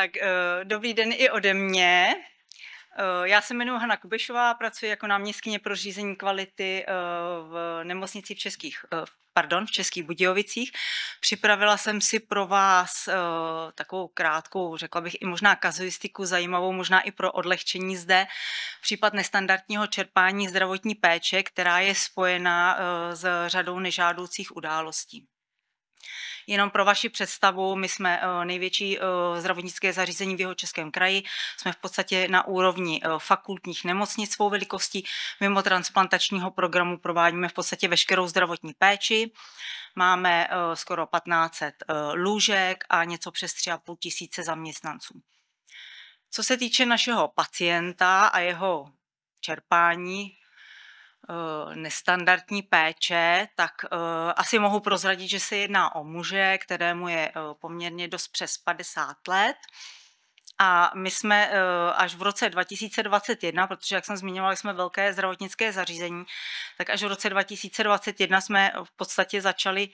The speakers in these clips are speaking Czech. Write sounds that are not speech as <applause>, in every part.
Tak eh, dobrý den i ode mě. Eh, já se jmenuji Hanna Kubešová, pracuji jako náměstkyně pro řízení kvality eh, v nemocnici v Českých, pardon, v Českých Budějovicích. Připravila jsem si pro vás takovou krátkou, řekla bych i možná kazuistiku zajímavou, možná i pro odlehčení zde, případ nestandardního čerpání zdravotní péče, která je spojena s řadou nežádoucích událostí. Jenom pro vaši představu, my jsme eh, největší eh, zdravotnické zařízení v jeho českém kraji, jsme v podstatě na úrovni eh, fakultních nemocnic svou velikostí. Mimo transplantačního programu provádíme v podstatě veškerou zdravotní péči. Máme skoro 1500 lůžek a něco přes 3,5 tisíce zaměstnanců. Co se týče našeho pacienta a jeho čerpání Eh, nestandardní péče, tak eh, asi mohu prozradit, že se jedná o muže, kterému je eh, poměrně dost přes 50 let. A my jsme až v roce 2021, protože jak jsem zmiňovala, jsme velké zdravotnické zařízení, tak až v roce 2021 jsme v podstatě začali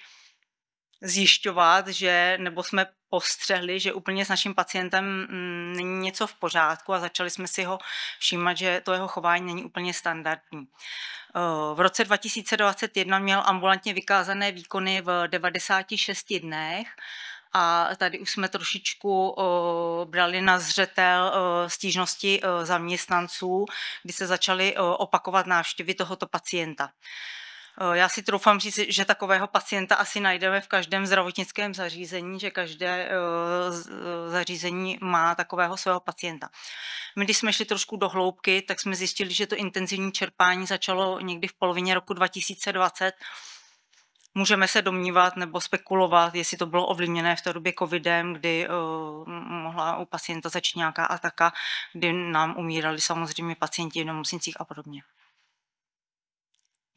zjišťovat, že nebo jsme postřehli, že úplně s naším pacientem mm, není něco v pořádku a začali jsme si ho všímat, že to jeho chování není úplně standardní. Eh, v roce 2021 měl ambulantně vykázané výkony v 96 dnech a tady už jsme trošičku eh, brali na zřetel eh, stížnosti zaměstnanců, kdy se začaly opakovat návštěvy tohoto pacienta. Eh, já si troufám říct, že takového pacienta asi najdeme v každém zdravotnickém zařízení, že každé eh, eh, zařízení má takového svého pacienta. My, když jsme šli trošku do hloubky, tak jsme zjistili, že to intenzivní čerpání začalo někdy v polovině roku 2020. Můžeme se domnívat nebo spekulovat, jestli to bylo ovlivněné v té době covidem, kdy uh, mohla u pacienta začít nějaká ataka, kdy nám umírali samozřejmě pacienti v nemocnicích a podobně.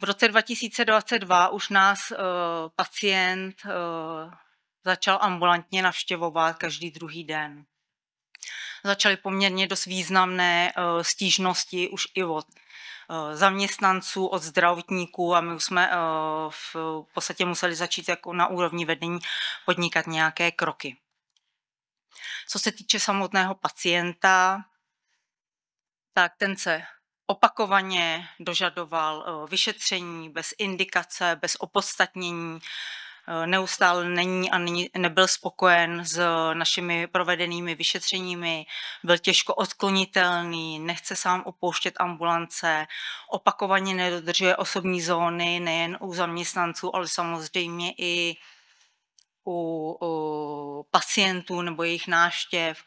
V roce 2022 už nás eh, pacient eh, začal ambulantně navštěvovat každý druhý den. Začaly poměrně dost významné eh, stížnosti už i od zaměstnanců, od zdravotníků a my už jsme v podstatě museli začít jako na úrovni vedení podnikat nějaké kroky. Co se týče samotného pacienta, tak ten se opakovaně dožadoval eh, vyšetření bez indikace, bez opodstatnění, eh, neustále není a není, nebyl spokojen s eh, našimi provedenými vyšetřeními, byl těžko odklonitelný, nechce sám opouštět ambulance, opakovaně nedodržuje osobní zóny nejen u zaměstnanců, ale samozřejmě i u, u pacientů nebo jejich náštěv.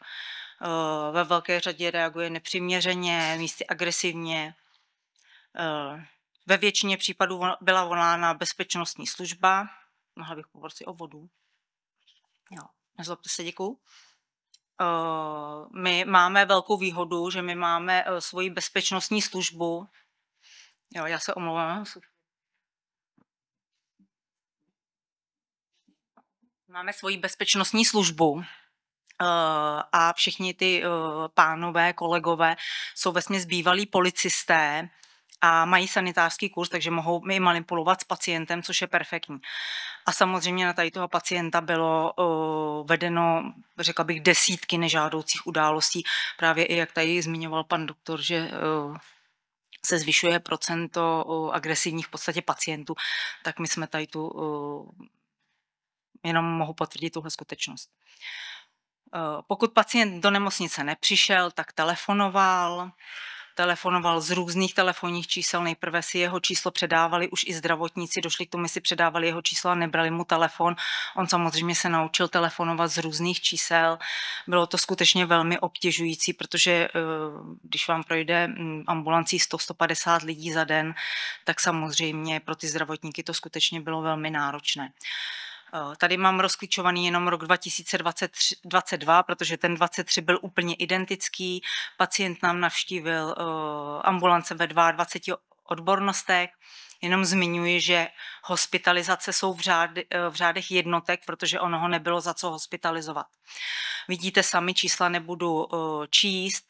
Eh, ve velké řadě reaguje nepřiměřeně, místy agresivně. Eh, ve většině případů byla volána bezpečnostní služba. Mohla bych poprosit o vodu. Jo, nezlobte se, děkuju. Eh, my máme velkou výhodu, že my máme svoji bezpečnostní službu. Jo, já se omlouvám. Máme svoji bezpečnostní službu, Eh, a všichni ty eh, pánové, kolegové jsou vesměs bývalí policisté, a mají sanitářský kurz, takže mohou i manipulovat s pacientem, což je perfektní. A samozřejmě na tady toho pacienta bylo uh, vedeno, řekla bych, desítky nežádoucích událostí. Právě i jak tady zmiňoval pan doktor, že uh, se zvyšuje procento uh, agresivních v podstatě pacientů, tak my jsme tady tu, uh, jenom mohu potvrdit tuhle skutečnost. Uh, Eh, pokud pacient do nemocnice nepřišel, tak telefonoval, telefonoval z různých telefonních čísel. Nejprve si jeho číslo předávali už i zdravotníci, došli k tomu, si předávali jeho číslo a nebrali mu telefon. On samozřejmě se naučil telefonovat z různých čísel. Bylo to skutečně velmi obtěžující, protože eh, když vám projde mm, ambulancí 100-150 lidí za den, tak samozřejmě pro ty zdravotníky to skutečně bylo velmi náročné. Eh, tady mám rozklíčovaný jenom rok 2022, protože ten 23 byl úplně identický. Pacient nám navštívil eh, ambulance ve 22 odbornostech. Jenom zmiňuji, že hospitalizace jsou v, řád, eh, v řádech jednotek, protože onoho nebylo za co hospitalizovat. Vidíte sami, čísla nebudu číst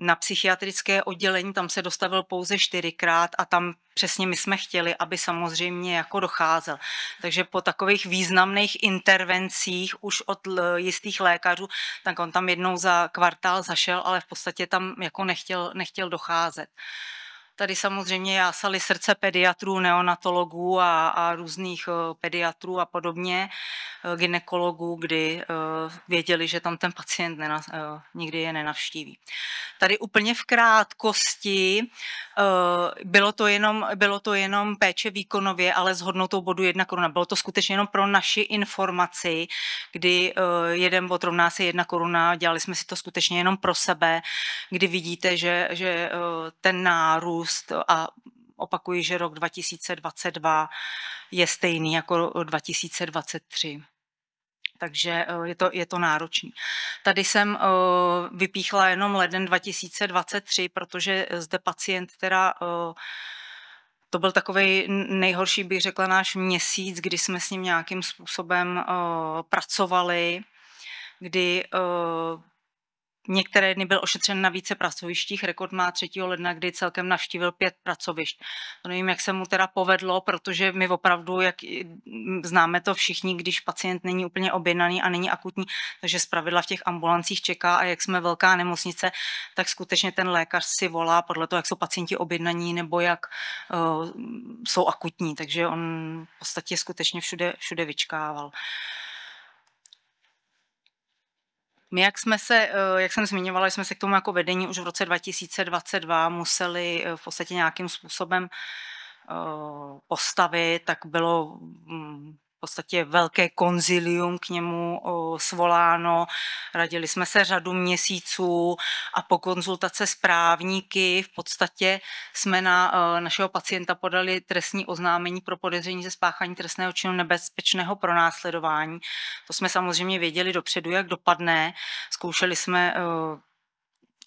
na psychiatrické oddělení, tam se dostavil pouze čtyřikrát a tam přesně my jsme chtěli, aby samozřejmě jako docházel. Takže po takových významných intervencích už od jistých lékařů, tak on tam jednou za kvartál zašel, ale v podstatě tam jako nechtěl, nechtěl docházet. Uh, Tady samozřejmě jásali srdce pediatrů, neonatologů a, a různých eh, pediatrů a podobně, eh, ginekologů, kdy eh, věděli, že tam ten pacient nena, nikdy je nenavštíví. Tady úplně v krátkosti bylo to jenom, bylo to jenom péče výkonově, ale s hodnotou bodu jedna koruna. Bylo to skutečně jenom pro naši informaci, kdy jeden bod rovná se jedna koruna, dělali jsme si to skutečně jenom pro sebe, kdy vidíte, že, že ten nárůst růst a opakuji, že rok 2022 je stejný jako 2023 takže eh, je to, je to náročný. Tady jsem eh, vypíchla jenom leden 2023, protože zde pacient, která eh, to byl takový nejhorší, bych řekla, náš měsíc, kdy jsme s ním nějakým způsobem pracovali, kdy Některé dny byl ošetřen na více pracovištích. Rekord má 3. ledna, kdy celkem navštívil pět pracovišť. To nevím, jak se mu teda povedlo, protože my opravdu, jak známe to všichni, když pacient není úplně objednaný a není akutní, takže zpravidla v těch ambulancích čeká a jak jsme velká nemocnice, tak skutečně ten lékař si volá podle toho, jak jsou pacienti objednaní nebo jak uh, jsou akutní. Takže on v podstatě skutečně všude, všude vyčkával. Uh, my, jak jsme se, eh, jak jsem zmiňovala, jsme se k tomu jako vedení už v roce 2022 museli eh, v podstatě nějakým způsobem eh, postavit, tak bylo mm, v podstatě velké konzilium k němu svoláno. Radili jsme se řadu měsíců a po konzultace s právníky v podstatě jsme na našeho pacienta podali trestní oznámení pro podezření ze spáchání trestného činu nebezpečného pronásledování. To jsme samozřejmě věděli dopředu, jak dopadne. Zkoušeli jsme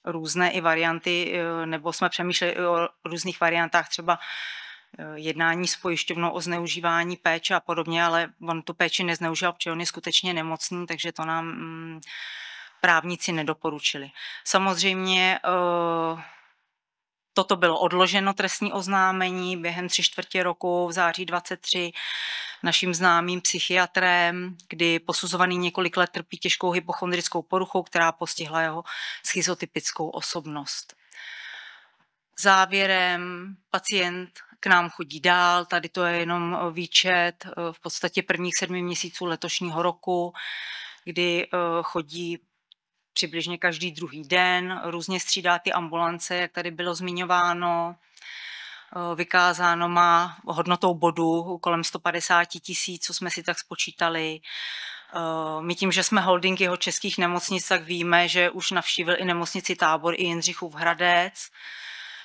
různé i varianty, nebo jsme přemýšleli o různých variantách třeba Eh, jednání s pojišťovnou o zneužívání péče a podobně, ale on tu péči nezneužil, protože on je skutečně nemocný, takže to nám mm, právníci nedoporučili. Samozřejmě eh, toto bylo odloženo trestní oznámení během tři čtvrtě roku v září 23 naším známým psychiatrem, kdy posuzovaný několik let trpí těžkou hypochondrickou poruchou, která postihla jeho schizotypickou osobnost. Závěrem pacient k nám chodí dál, tady to je jenom eh, výčet eh, v podstatě prvních sedmi měsíců letošního roku, kdy eh, chodí přibližně každý druhý den, různě střídá ty ambulance, jak tady bylo zmiňováno, vykázáno má hodnotou bodu kolem 150 tisíc, co jsme si tak spočítali. My tím, že jsme holding jeho českých nemocnic, tak víme, že už navštívil i nemocnici Tábor i Jindřichův Hradec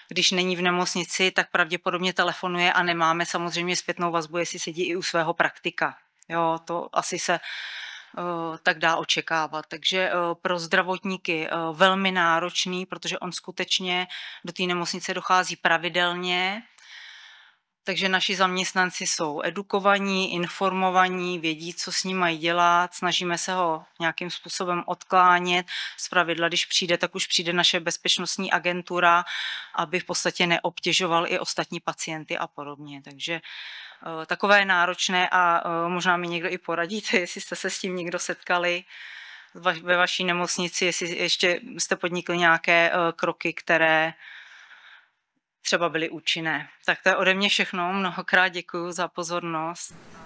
když není v nemocnici, tak pravděpodobně telefonuje a nemáme samozřejmě zpětnou vazbu, jestli sedí i u svého praktika. Jo, to asi se eh, tak dá očekávat. Takže eh, pro zdravotníky eh, velmi náročný, protože on skutečně do té nemocnice dochází pravidelně, takže naši zaměstnanci jsou edukovaní, informovaní, vědí, co s ním mají dělat, snažíme se ho nějakým způsobem odklánět. pravidla, když přijde, tak už přijde naše bezpečnostní agentura, aby v podstatě neobtěžoval i ostatní pacienty a podobně. Takže eh, takové náročné a eh, možná mi někdo i poradíte, <laughs> jestli jste se s tím někdo setkali ve vaší nemocnici, jestli ještě jste podnikli nějaké eh, kroky, které třeba byly účinné. Tak to je ode mě všechno. Mnohokrát děkuji za pozornost.